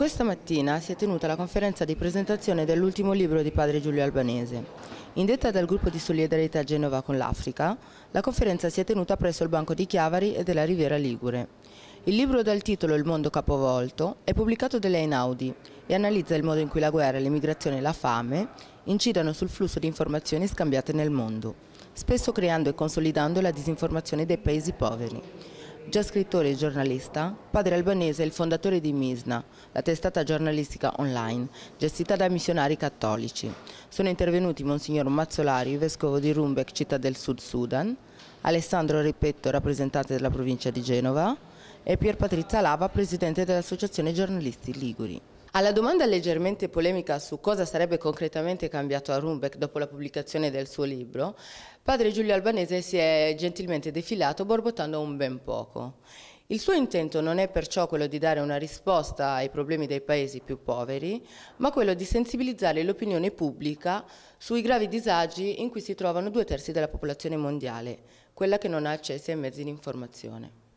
Questa mattina si è tenuta la conferenza di presentazione dell'ultimo libro di padre Giulio Albanese. Indetta dal gruppo di solidarietà Genova con l'Africa, la conferenza si è tenuta presso il Banco di Chiavari e della Riviera Ligure. Il libro dal titolo Il mondo capovolto è pubblicato da Einaudi e analizza il modo in cui la guerra, l'immigrazione e la fame incidano sul flusso di informazioni scambiate nel mondo, spesso creando e consolidando la disinformazione dei paesi poveri. Già scrittore e giornalista, padre albanese è il fondatore di Misna, la testata giornalistica online, gestita da missionari cattolici. Sono intervenuti Monsignor Mazzolari, vescovo di Rumbeck, città del Sud Sudan, Alessandro Ripetto, rappresentante della provincia di Genova, e Pier Patrizia Lava, presidente dell'Associazione Giornalisti Liguri. Alla domanda leggermente polemica su cosa sarebbe concretamente cambiato a Rumbeck dopo la pubblicazione del suo libro, padre Giulio Albanese si è gentilmente defilato borbottando un ben poco. Il suo intento non è perciò quello di dare una risposta ai problemi dei paesi più poveri, ma quello di sensibilizzare l'opinione pubblica sui gravi disagi in cui si trovano due terzi della popolazione mondiale, quella che non ha accesso ai mezzi di informazione.